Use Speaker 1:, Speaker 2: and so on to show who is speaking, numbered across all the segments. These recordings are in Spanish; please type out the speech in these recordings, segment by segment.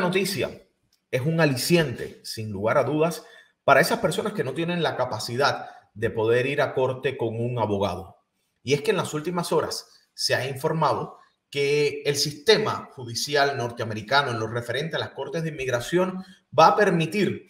Speaker 1: noticia es un aliciente, sin lugar a dudas, para esas personas que no tienen la capacidad de poder ir a corte con un abogado. Y es que en las últimas horas se ha informado que el sistema judicial norteamericano en lo referente a las cortes de inmigración va a permitir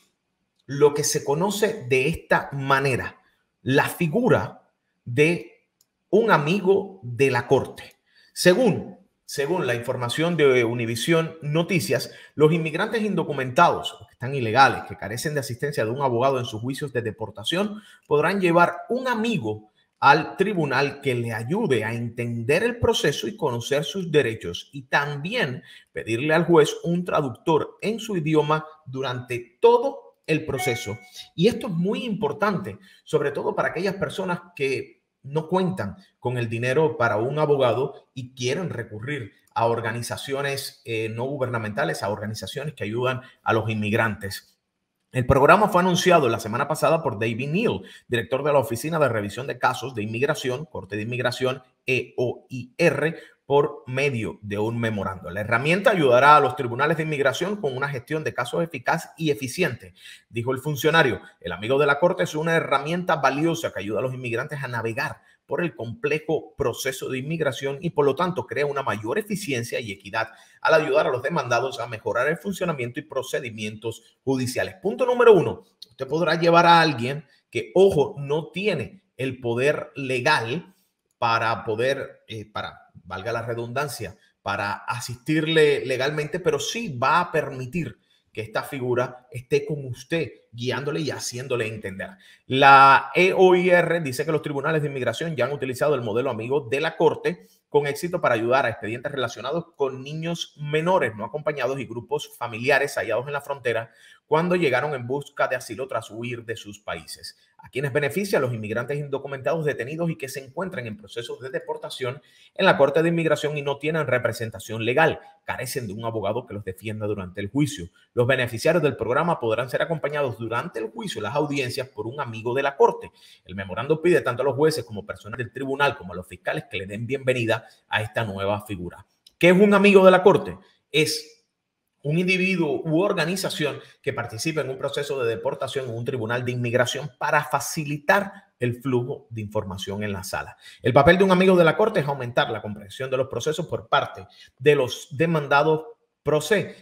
Speaker 1: lo que se conoce de esta manera, la figura de un amigo de la corte. Según según la información de Univisión Noticias, los inmigrantes indocumentados, que están ilegales, que carecen de asistencia de un abogado en sus juicios de deportación, podrán llevar un amigo al tribunal que le ayude a entender el proceso y conocer sus derechos y también pedirle al juez un traductor en su idioma durante todo el proceso. Y esto es muy importante, sobre todo para aquellas personas que no cuentan con el dinero para un abogado y quieren recurrir a organizaciones eh, no gubernamentales, a organizaciones que ayudan a los inmigrantes. El programa fue anunciado la semana pasada por David Neal, director de la Oficina de Revisión de Casos de Inmigración, Corte de Inmigración EOIR, por medio de un memorando. La herramienta ayudará a los tribunales de inmigración con una gestión de casos eficaz y eficiente, dijo el funcionario. El amigo de la Corte es una herramienta valiosa que ayuda a los inmigrantes a navegar por el complejo proceso de inmigración y por lo tanto crea una mayor eficiencia y equidad al ayudar a los demandados a mejorar el funcionamiento y procedimientos judiciales. Punto número uno, usted podrá llevar a alguien que, ojo, no tiene el poder legal para poder, eh, para valga la redundancia, para asistirle legalmente, pero sí va a permitir que esta figura esté con usted, guiándole y haciéndole entender. La EOIR dice que los tribunales de inmigración ya han utilizado el modelo amigo de la Corte con éxito para ayudar a expedientes relacionados con niños menores no acompañados y grupos familiares hallados en la frontera cuando llegaron en busca de asilo tras huir de sus países, a quienes beneficia los inmigrantes indocumentados detenidos y que se encuentran en procesos de deportación en la Corte de Inmigración y no tienen representación legal, carecen de un abogado que los defienda durante el juicio. Los beneficiarios del programa podrán ser acompañados durante el juicio las audiencias por un amigo de la Corte. El memorando pide tanto a los jueces como personal del tribunal como a los fiscales que le den bienvenida a esta nueva figura. ¿Qué es un amigo de la Corte? Es un individuo u organización que participe en un proceso de deportación o un tribunal de inmigración para facilitar el flujo de información en la sala. El papel de un amigo de la Corte es aumentar la comprensión de los procesos por parte de los demandados pro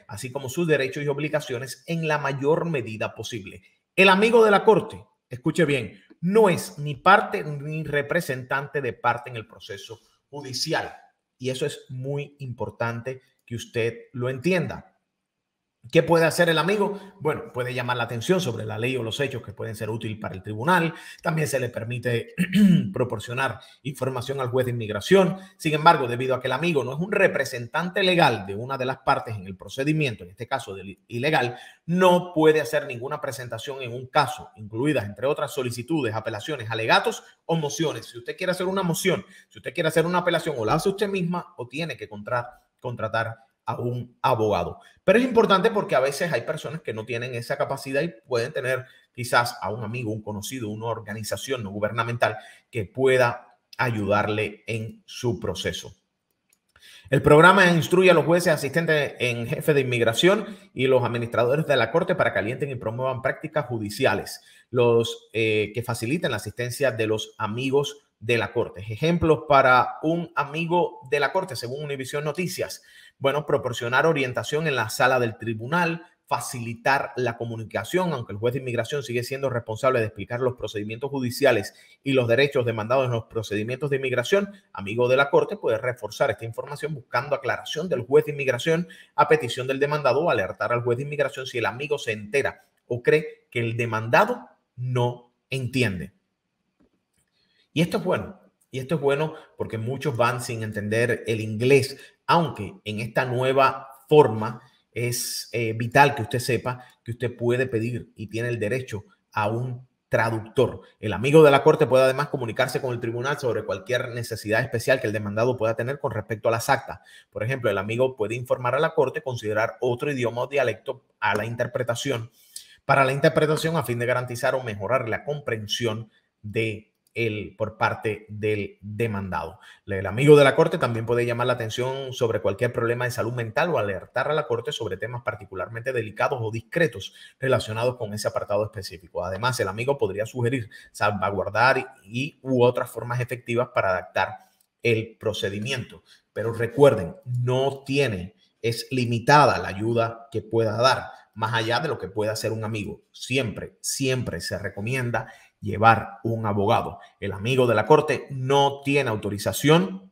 Speaker 1: así como sus derechos y obligaciones en la mayor medida posible. El amigo de la Corte, escuche bien, no es ni parte ni representante de parte en el proceso judicial. Y eso es muy importante que usted lo entienda. ¿Qué puede hacer el amigo? Bueno, puede llamar la atención sobre la ley o los hechos que pueden ser útiles para el tribunal. También se le permite proporcionar información al juez de inmigración. Sin embargo, debido a que el amigo no es un representante legal de una de las partes en el procedimiento, en este caso del ilegal, no puede hacer ninguna presentación en un caso, incluidas, entre otras, solicitudes, apelaciones, alegatos o mociones. Si usted quiere hacer una moción, si usted quiere hacer una apelación, o la hace usted misma o tiene que contratar contratar a un abogado. Pero es importante porque a veces hay personas que no tienen esa capacidad y pueden tener quizás a un amigo, un conocido, una organización no gubernamental que pueda ayudarle en su proceso. El programa instruye a los jueces asistentes en jefe de inmigración y los administradores de la Corte para que alienten y promuevan prácticas judiciales, los eh, que faciliten la asistencia de los amigos de la Corte. Ejemplos para un amigo de la Corte, según Univision Noticias bueno, proporcionar orientación en la sala del tribunal, facilitar la comunicación, aunque el juez de inmigración sigue siendo responsable de explicar los procedimientos judiciales y los derechos demandados en los procedimientos de inmigración, amigo de la Corte puede reforzar esta información buscando aclaración del juez de inmigración a petición del demandado o alertar al juez de inmigración si el amigo se entera o cree que el demandado no entiende. Y esto es bueno, y esto es bueno porque muchos van sin entender el inglés, aunque en esta nueva forma es eh, vital que usted sepa que usted puede pedir y tiene el derecho a un traductor. El amigo de la corte puede además comunicarse con el tribunal sobre cualquier necesidad especial que el demandado pueda tener con respecto a las actas. Por ejemplo, el amigo puede informar a la corte considerar otro idioma o dialecto a la interpretación para la interpretación a fin de garantizar o mejorar la comprensión de por parte del demandado. El amigo de la Corte también puede llamar la atención sobre cualquier problema de salud mental o alertar a la Corte sobre temas particularmente delicados o discretos relacionados con ese apartado específico. Además, el amigo podría sugerir salvaguardar y u otras formas efectivas para adaptar el procedimiento. Pero recuerden, no tiene, es limitada la ayuda que pueda dar, más allá de lo que pueda hacer un amigo. Siempre, siempre se recomienda llevar un abogado. El amigo de la corte no tiene autorización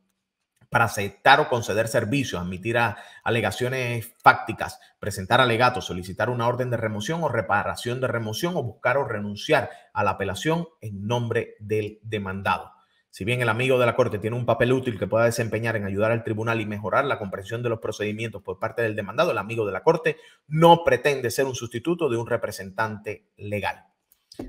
Speaker 1: para aceptar o conceder servicios, admitir alegaciones fácticas, presentar alegatos, solicitar una orden de remoción o reparación de remoción o buscar o renunciar a la apelación en nombre del demandado. Si bien el amigo de la Corte tiene un papel útil que pueda desempeñar en ayudar al tribunal y mejorar la comprensión de los procedimientos por parte del demandado, el amigo de la Corte no pretende ser un sustituto de un representante legal.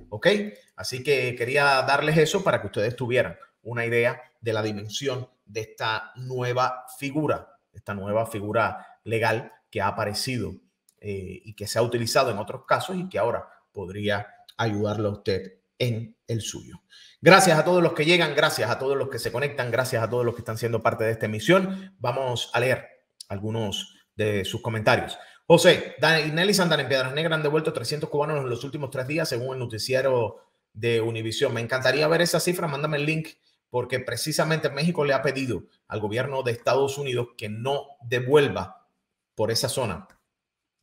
Speaker 1: ¿Ok? Así que quería darles eso para que ustedes tuvieran una idea de la dimensión de esta nueva figura, esta nueva figura legal que ha aparecido eh, y que se ha utilizado en otros casos y que ahora podría ayudarle a usted en el suyo. Gracias a todos los que llegan, gracias a todos los que se conectan, gracias a todos los que están siendo parte de esta emisión. Vamos a leer algunos de sus comentarios. José, Nelly Santana en Piedras Negras han devuelto 300 cubanos en los últimos tres días, según el noticiero de Univisión. Me encantaría ver esa cifra, mándame el link, porque precisamente México le ha pedido al gobierno de Estados Unidos que no devuelva por esa zona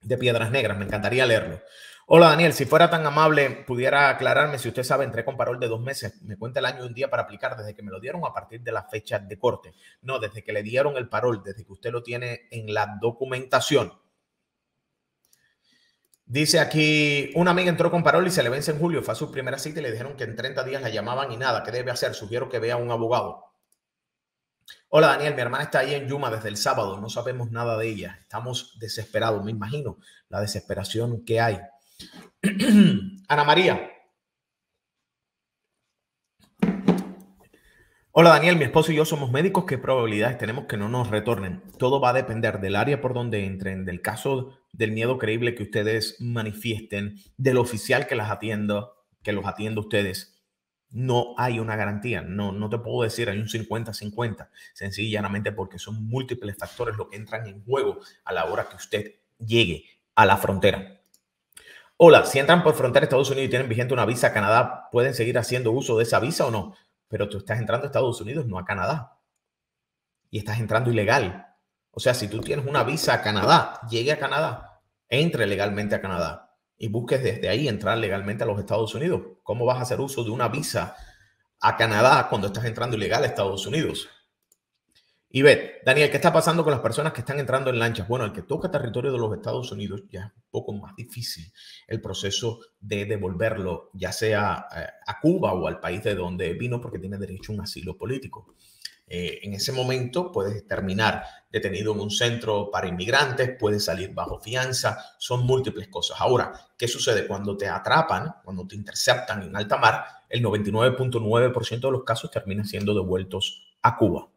Speaker 1: de Piedras Negras. Me encantaría leerlo. Hola Daniel, si fuera tan amable, pudiera aclararme si usted sabe, entré con parol de dos meses, me cuenta el año y un día para aplicar desde que me lo dieron a partir de la fecha de corte. No, desde que le dieron el parol, desde que usted lo tiene en la documentación Dice aquí, una amiga entró con parol y se le vence en julio, fue a su primera cita y le dijeron que en 30 días la llamaban y nada, ¿qué debe hacer? Sugiero que vea a un abogado. Hola Daniel, mi hermana está ahí en Yuma desde el sábado, no sabemos nada de ella, estamos desesperados, me imagino la desesperación que hay. Ana María. Hola Daniel, mi esposo y yo somos médicos, ¿qué probabilidades tenemos que no nos retornen? Todo va a depender del área por donde entren, del caso del miedo creíble que ustedes manifiesten, del oficial que las atienda, que los atienda ustedes, no hay una garantía. No, no te puedo decir, hay un 50-50, sencillamente porque son múltiples factores lo que entran en juego a la hora que usted llegue a la frontera. Hola, si entran por frontera a Estados Unidos y tienen vigente una visa a Canadá, ¿pueden seguir haciendo uso de esa visa o no? Pero tú estás entrando a Estados Unidos, no a Canadá. Y estás entrando ilegal. O sea, si tú tienes una visa a Canadá, llegue a Canadá, entre legalmente a Canadá y busques desde ahí entrar legalmente a los Estados Unidos. ¿Cómo vas a hacer uso de una visa a Canadá cuando estás entrando ilegal a Estados Unidos? Y ve, Daniel, ¿qué está pasando con las personas que están entrando en lanchas? Bueno, el que toca territorio de los Estados Unidos ya es un poco más difícil el proceso de devolverlo, ya sea eh, a Cuba o al país de donde vino, porque tiene derecho a un asilo político. Eh, en ese momento puedes terminar detenido en un centro para inmigrantes, puedes salir bajo fianza, son múltiples cosas. Ahora, ¿qué sucede cuando te atrapan, cuando te interceptan en alta mar? El 99.9% de los casos termina siendo devueltos a Cuba.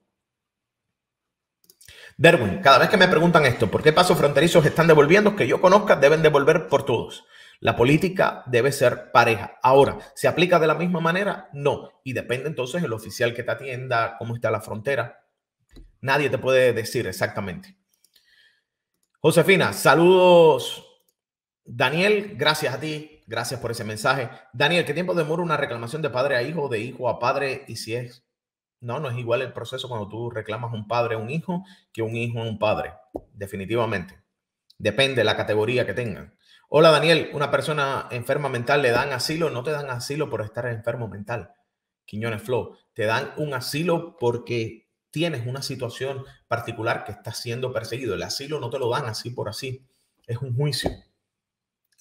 Speaker 1: Derwin, cada vez que me preguntan esto, ¿por qué pasos fronterizos están devolviendo? Que yo conozca, deben devolver por todos. La política debe ser pareja. Ahora, ¿se aplica de la misma manera? No. Y depende entonces el oficial que te atienda, cómo está la frontera. Nadie te puede decir exactamente. Josefina, saludos. Daniel, gracias a ti. Gracias por ese mensaje. Daniel, ¿qué tiempo demora una reclamación de padre a hijo, de hijo a padre? Y si es... No, no es igual el proceso cuando tú reclamas un padre a un hijo que un hijo a un padre. Definitivamente. Depende de la categoría que tengan. Hola Daniel, una persona enferma mental, ¿le dan asilo? No te dan asilo por estar enfermo mental. Quiñones Flow, te dan un asilo porque tienes una situación particular que está siendo perseguido. El asilo no te lo dan así por así, es un juicio.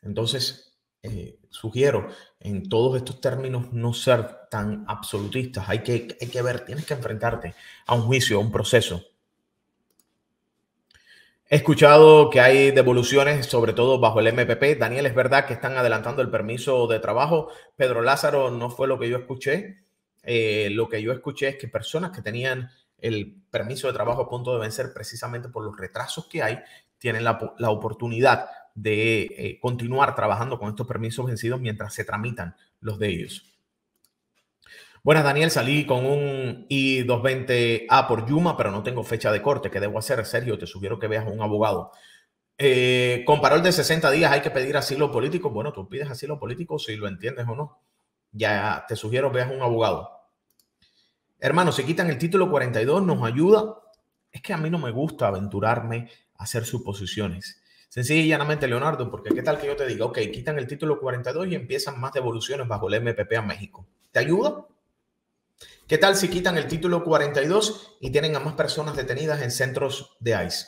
Speaker 1: Entonces, eh, sugiero en todos estos términos no ser tan absolutistas. Hay que, hay que ver, tienes que enfrentarte a un juicio, a un proceso. He escuchado que hay devoluciones, sobre todo bajo el MPP. Daniel, es verdad que están adelantando el permiso de trabajo. Pedro Lázaro, no fue lo que yo escuché. Eh, lo que yo escuché es que personas que tenían el permiso de trabajo a punto de vencer precisamente por los retrasos que hay, tienen la, oportunidad de eh, continuar trabajando con estos permisos vencidos mientras se tramitan los de ellos. Buenas, Daniel. Salí con un I220A por Yuma, pero no tengo fecha de corte. ¿Qué debo hacer, Sergio? Te sugiero que veas a un abogado. Eh, con parol de 60 días hay que pedir asilo político. Bueno, tú pides asilo político si lo entiendes o no. Ya te sugiero veas a un abogado. Hermano, si quitan el título 42, nos ayuda. Es que a mí no me gusta aventurarme a hacer suposiciones. Sencilla y llanamente, Leonardo, porque qué tal que yo te diga, ok, quitan el título 42 y empiezan más devoluciones bajo el MPP a México. ¿Te ayuda? ¿Qué tal si quitan el título 42 y tienen a más personas detenidas en centros de ICE?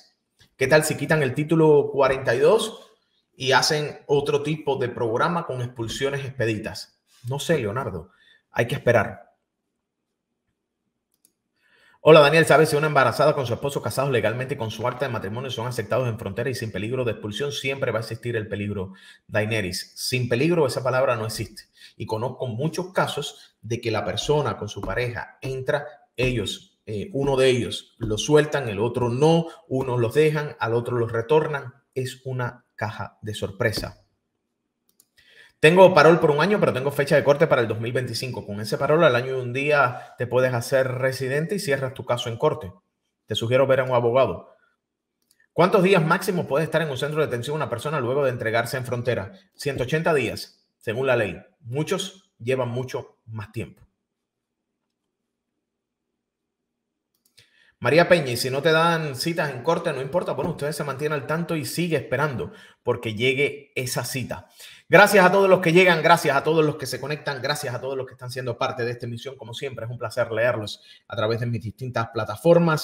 Speaker 1: ¿Qué tal si quitan el título 42 y hacen otro tipo de programa con expulsiones expeditas? No sé, Leonardo. Hay que esperar. Hola Daniel, ¿sabes si una embarazada con su esposo casado legalmente con su acta de matrimonio son aceptados en frontera y sin peligro de expulsión? Siempre va a existir el peligro. Daineris, sin peligro esa palabra no existe. Y conozco muchos casos de que la persona con su pareja entra, ellos, eh, uno de ellos lo sueltan, el otro no, unos los dejan, al otro los retornan. Es una caja de sorpresa. Tengo parol por un año, pero tengo fecha de corte para el 2025. Con ese parol al año de un día te puedes hacer residente y cierras tu caso en corte. Te sugiero ver a un abogado. ¿Cuántos días máximo puede estar en un centro de detención una persona luego de entregarse en frontera? 180 días según la ley. Muchos llevan mucho más tiempo. María Peña, si no te dan citas en corte, no importa, bueno, ustedes se mantienen al tanto y sigue esperando porque llegue esa cita. Gracias a todos los que llegan, gracias a todos los que se conectan, gracias a todos los que están siendo parte de esta emisión. Como siempre, es un placer leerlos a través de mis distintas plataformas.